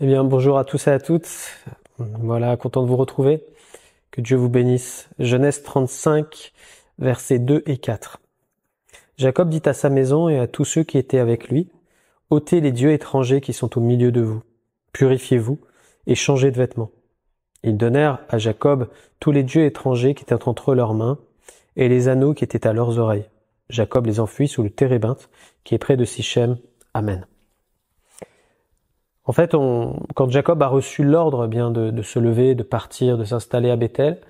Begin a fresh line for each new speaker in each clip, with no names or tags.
Eh bien, bonjour à tous et à toutes. Voilà, content de vous retrouver. Que Dieu vous bénisse. Genèse 35, versets 2 et 4. Jacob dit à sa maison et à tous ceux qui étaient avec lui, ôtez les dieux étrangers qui sont au milieu de vous, purifiez-vous et changez de vêtements. Ils donnèrent à Jacob tous les dieux étrangers qui étaient entre leurs mains et les anneaux qui étaient à leurs oreilles. Jacob les enfuit sous le térébinthe qui est près de Sichem. Amen. En fait, on, quand Jacob a reçu l'ordre eh bien de, se lever, de partir, de s'installer à Bethel,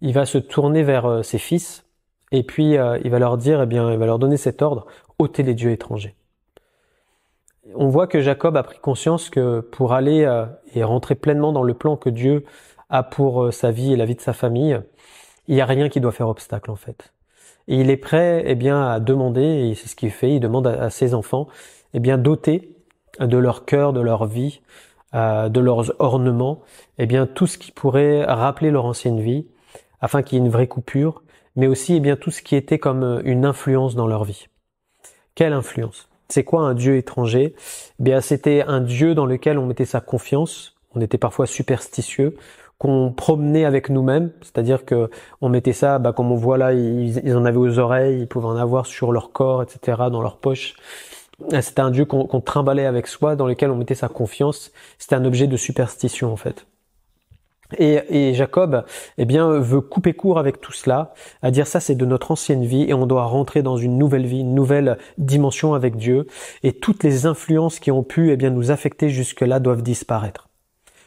il va se tourner vers euh, ses fils et puis euh, il va leur dire, eh bien, il va leur donner cet ordre ôtez les dieux étrangers. On voit que Jacob a pris conscience que pour aller euh, et rentrer pleinement dans le plan que Dieu a pour sa vie et la vie de sa famille, il n'y a rien qui doit faire obstacle en fait. Et il est prêt, eh bien, à demander, et c'est ce qu'il fait, il demande à, ses enfants, eh bien, d'ôter de leur cœur, de leur vie, euh, de leurs ornements, eh bien tout ce qui pourrait rappeler leur ancienne vie, afin qu'il y ait une vraie coupure, mais aussi et eh bien tout ce qui était comme une influence dans leur vie. Quelle influence C'est quoi un dieu étranger eh Bien, c'était un dieu dans lequel on mettait sa confiance. On était parfois superstitieux, qu'on promenait avec nous-mêmes, c'est-à-dire que on mettait ça, bah, comme on voit là, ils, ils, en avaient aux oreilles, ils pouvaient en avoir sur leur corps, etc., dans leur poche. Ah, c'était un dieu qu'on trimbalait trimballait avec soi, dans lequel on mettait sa confiance. C'était un objet de superstition en fait. Et, et, Jacob, eh bien, veut couper court avec tout cela, à dire ça c'est de notre ancienne vie et on doit rentrer dans une nouvelle vie, une nouvelle dimension avec Dieu. Et toutes les influences qui ont pu, eh bien, nous affecter jusque-là doivent disparaître.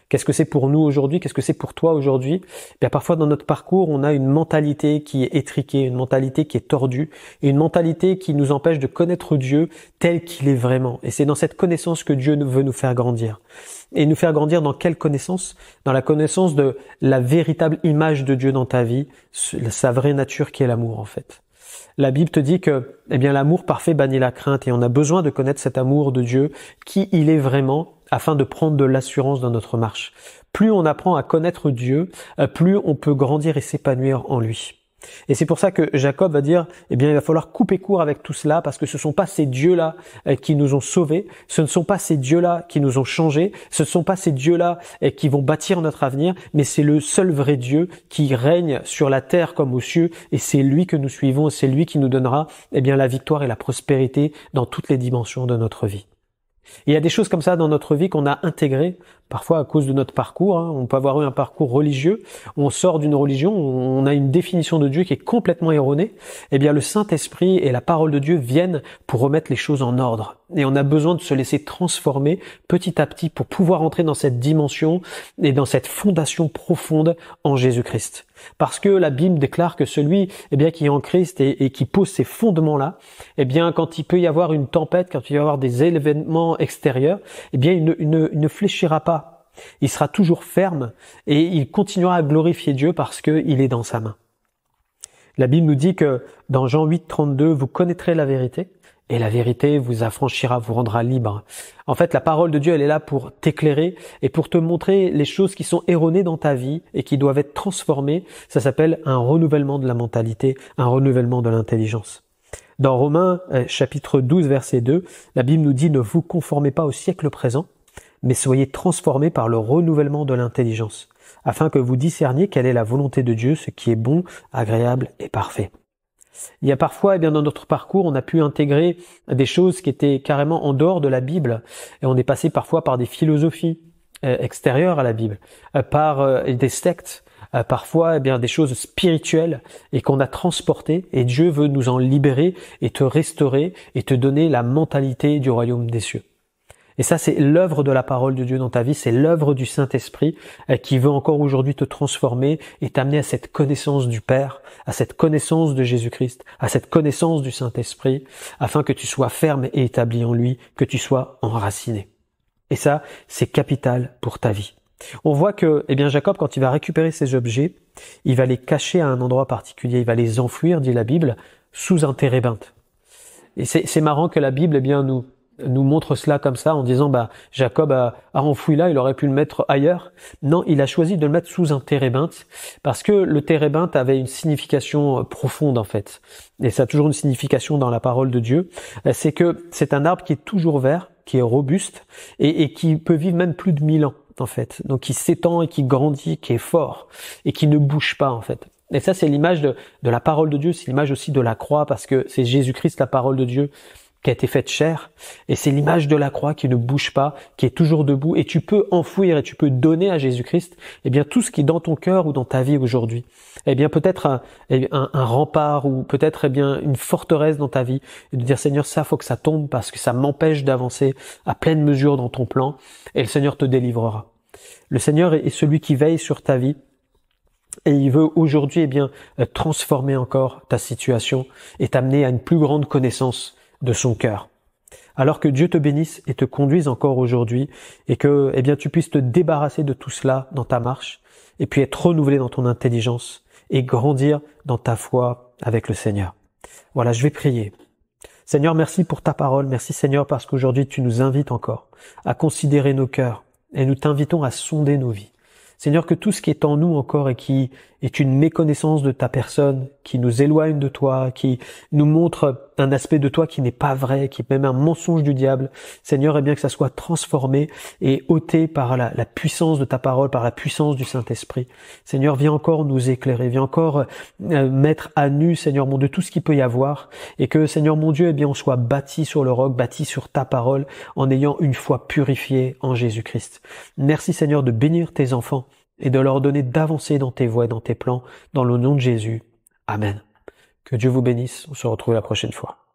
Qu'est-ce que c'est pour nous aujourd'hui Qu'est-ce que c'est pour toi aujourd'hui eh Bien parfois dans notre parcours, on a une mentalité qui est étriquée, une mentalité qui est tordue, et une mentalité qui nous empêche de connaître Dieu tel qu'il est vraiment. Et c'est dans cette connaissance que Dieu veut nous faire grandir. Et nous faire grandir dans quelle connaissance Dans la connaissance de la véritable image de Dieu dans ta vie, sa vraie nature qui est l'amour en fait. La Bible te dit que, eh bien, l'amour parfait bannit la crainte et on a besoin de connaître cet amour de Dieu, qui il est vraiment afin de prendre de l'assurance dans notre marche. Plus on apprend à connaître Dieu, euh, plus on peut grandir et s'épanouir en lui. Et c'est pour ça que Jacob va dire, eh bien, il va falloir couper court avec tout cela parce que ce ne sont pas ces dieux-là euh, qui nous ont sauvés, ce ne sont pas ces dieux-là qui nous ont changés, ce ne sont pas ces dieux-là euh, qui vont bâtir notre avenir, mais c'est le seul vrai Dieu qui règne sur la terre comme aux cieux et c'est lui que nous suivons et c'est lui qui nous donnera, eh bien, la victoire et la prospérité dans toutes les dimensions de notre vie il y a des choses comme ça dans notre vie qu'on a intégrées, parfois à cause de notre parcours. Hein. On peut avoir eu un parcours religieux, on sort d'une religion, on a une définition de Dieu qui est complètement erronée. Eh bien, le Saint-Esprit et la parole de Dieu viennent pour remettre les choses en ordre et on a besoin de se laisser transformer petit à petit pour pouvoir entrer dans cette dimension et dans cette fondation profonde en Jésus-Christ. Parce que la Bible déclare que celui eh bien, qui est en Christ et, qui pose ces fondements-là, eh bien, quand il peut y avoir une tempête, quand il peut y avoir des événements extérieurs, eh bien, il ne, fléchira pas. Il sera toujours ferme et il continuera à glorifier Dieu parce qu'il est dans sa main. La Bible nous dit que dans Jean 8, 32, vous connaîtrez la vérité et la vérité vous affranchira, vous rendra libre. En fait, la parole de Dieu, elle est là pour t'éclairer et pour te montrer les choses qui sont erronées dans ta vie et qui doivent être transformées. Ça s'appelle un renouvellement de la mentalité, un renouvellement de l'intelligence. Dans Romains euh, chapitre 12 verset 2, la Bible nous dit ne vous conformez pas au siècle présent, mais soyez transformés par le renouvellement de l'intelligence, afin que vous discerniez quelle est la volonté de Dieu, ce qui est bon, agréable et parfait. Il y a parfois, eh bien, dans notre parcours, on a pu intégrer des choses qui étaient carrément en dehors de la Bible, et on est passé parfois par des philosophies euh, extérieures à la Bible, euh, par euh, des sectes, parfois eh bien des choses spirituelles et qu'on a transportées et Dieu veut nous en libérer et te restaurer et te donner la mentalité du royaume des cieux. Et ça, c'est l'œuvre de la parole de Dieu dans ta vie, c'est l'œuvre du Saint-Esprit euh, qui veut encore aujourd'hui te transformer et t'amener à cette connaissance du Père, à cette connaissance de Jésus-Christ, à cette connaissance du Saint-Esprit, afin que tu sois ferme et établi en lui, que tu sois enraciné. Et ça, c'est capital pour ta vie. On voit que, eh bien, Jacob, quand il va récupérer ses objets, il va les cacher à un endroit particulier, il va les enfouir, dit la Bible, sous un térébinthe. Et c'est marrant que la Bible, eh bien, nous, euh, nous montre cela comme ça en disant bah Jacob a, a, enfoui là, il aurait pu le mettre ailleurs. Non, il a choisi de le mettre sous un térébinthe parce que le térébinthe avait une signification euh, profonde en fait. Et ça a toujours une signification dans la parole de Dieu. Euh, c'est que c'est un arbre qui est toujours vert, qui est robuste et, qui peut vivre même plus de mille ans en fait. Donc qui s'étend et qui grandit, qui est fort et qui ne bouge pas en fait. Et ça c'est l'image de la parole de Dieu, c'est l'image aussi de la croix parce que c'est Jésus-Christ la parole de Dieu qui a été faite chair, et c'est l'image de la croix qui ne bouge pas, qui est toujours debout, et tu peux enfouir et tu peux donner à Jésus-Christ, eh bien tout ce qui est dans ton cœur ou dans ta vie aujourd'hui, eh bien peut-être un, eh un, un, rempart ou peut-être eh bien une forteresse dans ta vie, et de dire Seigneur, ça faut que ça tombe parce que ça m'empêche d'avancer à pleine mesure dans ton plan, et le Seigneur te délivrera. Le Seigneur est celui qui veille sur ta vie et il veut aujourd'hui eh bien transformer encore ta situation et t'amener à une plus grande connaissance de son cœur. Alors que Dieu te bénisse et te conduise encore aujourd'hui et que, eh bien, tu puisses te débarrasser de tout cela dans ta marche et puis être renouvelé dans ton intelligence et grandir dans ta foi avec le Seigneur. Voilà, je vais prier. Seigneur, merci pour ta parole. Merci Seigneur parce qu'aujourd'hui tu nous invites encore à considérer nos cœurs et nous t'invitons à sonder nos vies. Seigneur, que tout ce qui est en nous encore et qui est une méconnaissance de ta personne qui nous éloigne de toi, qui nous montre un aspect de toi qui n'est pas vrai, qui est même un mensonge du diable. Seigneur, et bien que ça soit transformé et ôté par la, puissance de ta parole, par la puissance du Saint-Esprit. Seigneur, viens encore nous éclairer, viens encore euh, mettre à nu, Seigneur mon Dieu, tout ce qu'il peut y avoir et que, Seigneur mon Dieu, et eh bien on soit bâti sur le roc, bâti sur ta parole en ayant une foi purifiée en Jésus-Christ. Merci Seigneur de bénir tes enfants et de leur donner d'avancer dans tes voies dans tes plans, dans le nom de Jésus. Amen. Que Dieu vous bénisse. On se retrouve la prochaine fois.